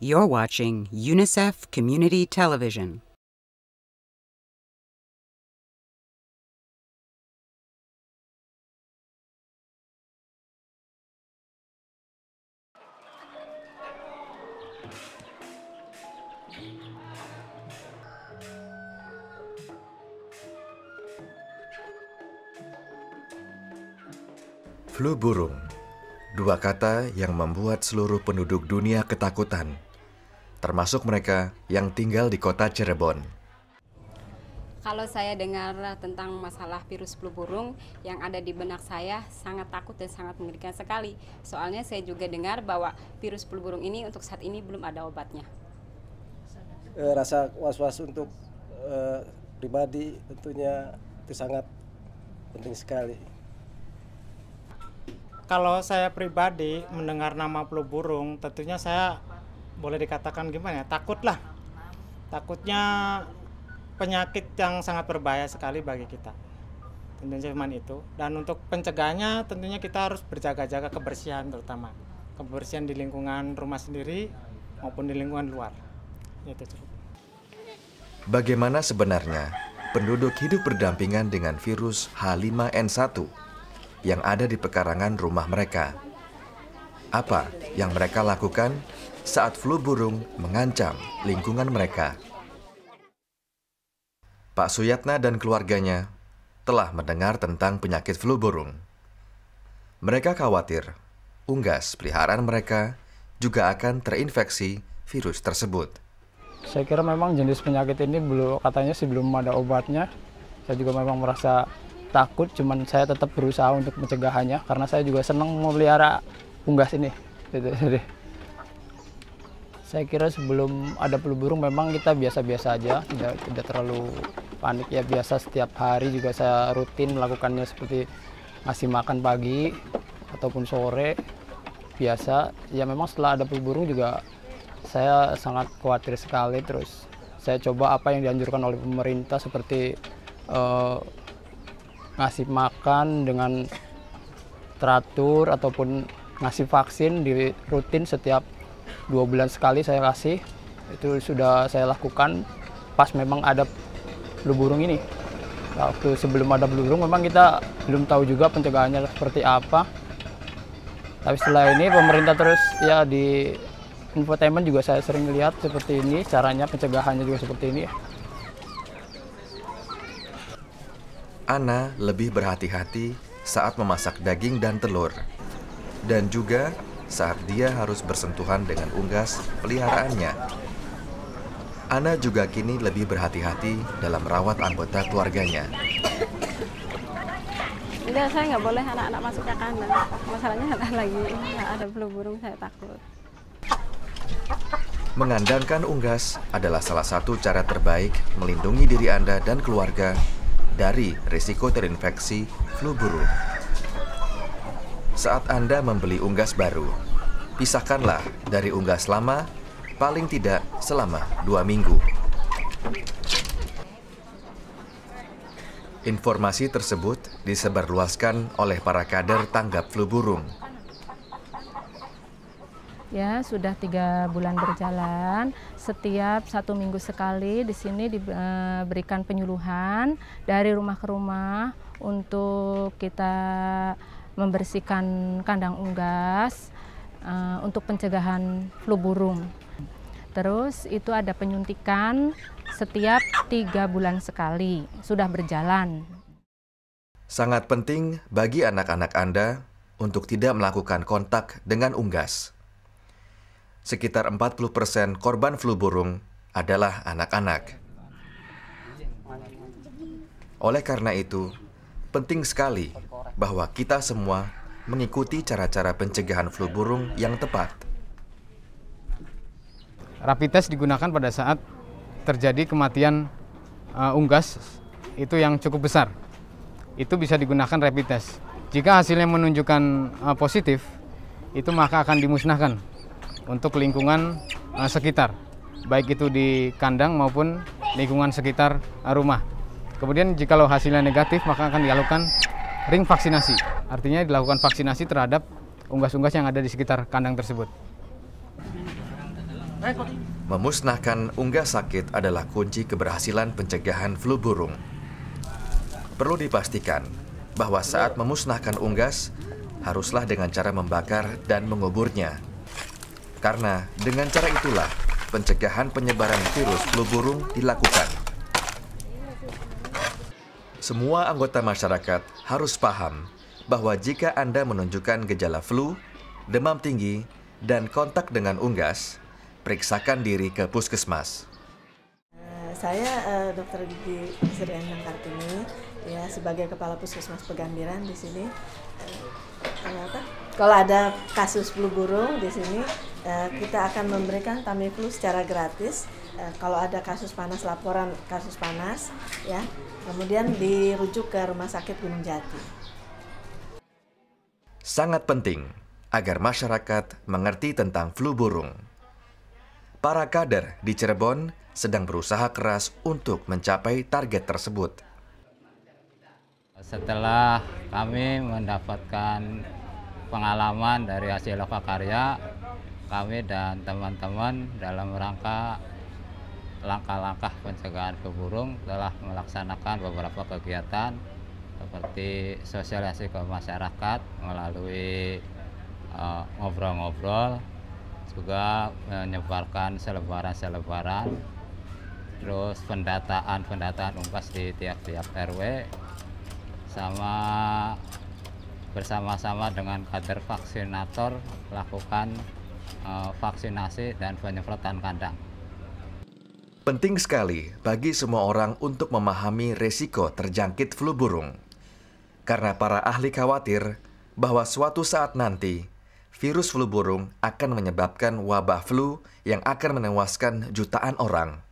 You're watching UNICEF Community Television. Flu burung, dua kata yang membuat seluruh penduduk dunia ketakutan termasuk mereka yang tinggal di kota Cirebon. Kalau saya dengar tentang masalah virus flu burung yang ada di benak saya sangat takut dan sangat mengerikan sekali. Soalnya saya juga dengar bahwa virus flu burung ini untuk saat ini belum ada obatnya. E, rasa was-was untuk e, pribadi tentunya itu sangat penting sekali kalau saya pribadi mendengar nama flu burung, tentunya saya boleh dikatakan gimana ya takut lah takutnya penyakit yang sangat berbahaya sekali bagi kita tentunya cuma itu dan untuk pencegahannya tentunya kita harus berjaga-jaga kebersihan terutama kebersihan di lingkungan rumah sendiri maupun di lingkungan luar itu cukup bagaimana sebenarnya penduduk hidup berdampingan dengan virus H5N1 yang ada di pekarangan rumah mereka apa yang mereka lakukan saat flu burung mengancam lingkungan mereka. Pak Suyatna dan keluarganya telah mendengar tentang penyakit flu burung. Mereka khawatir unggas peliharaan mereka juga akan terinfeksi virus tersebut. Saya kira memang jenis penyakit ini belum katanya sih belum ada obatnya. Saya juga memang merasa takut, cuman saya tetap berusaha untuk mencegahnya karena saya juga senang memelihara unggas ini. Gitu, jadi. Saya kira sebelum ada flu burung memang kita biasa-biasa aja, tidak, tidak terlalu panik ya biasa setiap hari juga saya rutin melakukannya seperti ngasih makan pagi ataupun sore biasa ya memang setelah ada flu burung juga saya sangat khawatir sekali terus saya coba apa yang dianjurkan oleh pemerintah seperti uh, ngasih makan dengan teratur ataupun ngasih vaksin di rutin setiap dua bulan sekali saya kasih itu sudah saya lakukan pas memang ada flu burung ini waktu sebelum ada flu burung memang kita belum tahu juga pencegahannya seperti apa tapi setelah ini pemerintah terus ya di infotainment juga saya sering lihat seperti ini caranya pencegahannya juga seperti ini ya Ana lebih berhati-hati saat memasak daging dan telur dan juga saat dia harus bersentuhan dengan unggas peliharaannya. Ana juga kini lebih berhati-hati dalam merawat anggota keluarganya. Tidak, saya nggak boleh anak-anak masuk ke kandang. Masalahnya anak lagi nggak ada belum burung, saya takut. Mengandangkan unggas adalah salah satu cara terbaik melindungi diri Anda dan keluarga dari risiko terinfeksi flu burung. Saat Anda membeli unggas baru, pisahkanlah dari unggas lama paling tidak selama dua minggu. Informasi tersebut disebarluaskan oleh para kader tanggap flu burung. Ya, sudah tiga bulan berjalan. Setiap satu minggu sekali di sini diberikan eh, penyuluhan dari rumah ke rumah untuk kita membersihkan kandang unggas uh, untuk pencegahan flu burung. Terus itu ada penyuntikan setiap tiga bulan sekali, sudah berjalan. Sangat penting bagi anak-anak Anda untuk tidak melakukan kontak dengan unggas. Sekitar 40% korban flu burung adalah anak-anak. Oleh karena itu, penting sekali bahwa kita semua mengikuti cara-cara pencegahan flu burung yang tepat. Rapid test digunakan pada saat terjadi kematian uh, unggas itu yang cukup besar. Itu bisa digunakan rapid test. Jika hasilnya menunjukkan uh, positif, itu maka akan dimusnahkan untuk lingkungan uh, sekitar, baik itu di kandang maupun lingkungan sekitar uh, rumah. Kemudian jika hasilnya negatif, maka akan dilakukan ring vaksinasi. Artinya dilakukan vaksinasi terhadap unggas-unggas yang ada di sekitar kandang tersebut. Memusnahkan unggas sakit adalah kunci keberhasilan pencegahan flu burung. Perlu dipastikan bahwa saat memusnahkan unggas, haruslah dengan cara membakar dan menguburnya. Karena dengan cara itulah pencegahan penyebaran virus flu burung dilakukan. Semua anggota masyarakat harus paham bahwa jika Anda menunjukkan gejala flu, demam tinggi, dan kontak dengan unggas, periksakan diri ke puskesmas. Eh, saya eh, Dr. Gigi Sirianang Kartini, ya sebagai kepala puskesmas Pegambiran di sini. Eh, Kalau ada kasus flu burung di sini, Eh, kita akan memberikan Tamiflu secara gratis eh, kalau ada kasus panas laporan kasus panas ya kemudian dirujuk ke rumah sakit Gunung Jati. Sangat penting agar masyarakat mengerti tentang flu burung. Para kader di Cirebon sedang berusaha keras untuk mencapai target tersebut. Setelah kami mendapatkan pengalaman dari hasil lokakarya, kami dan teman-teman dalam rangka langkah-langkah pencegahan ke telah melaksanakan beberapa kegiatan seperti sosialisasi ke masyarakat melalui eh, ngobrol-ngobrol uh, juga menyebarkan selebaran-selebaran terus pendataan-pendataan ungkas di tiap-tiap RW sama bersama-sama dengan kader vaksinator lakukan Eh, vaksinasi dan penyemprotan kandang. Penting sekali bagi semua orang untuk memahami resiko terjangkit flu burung. Karena para ahli khawatir bahwa suatu saat nanti, virus flu burung akan menyebabkan wabah flu yang akan menewaskan jutaan orang.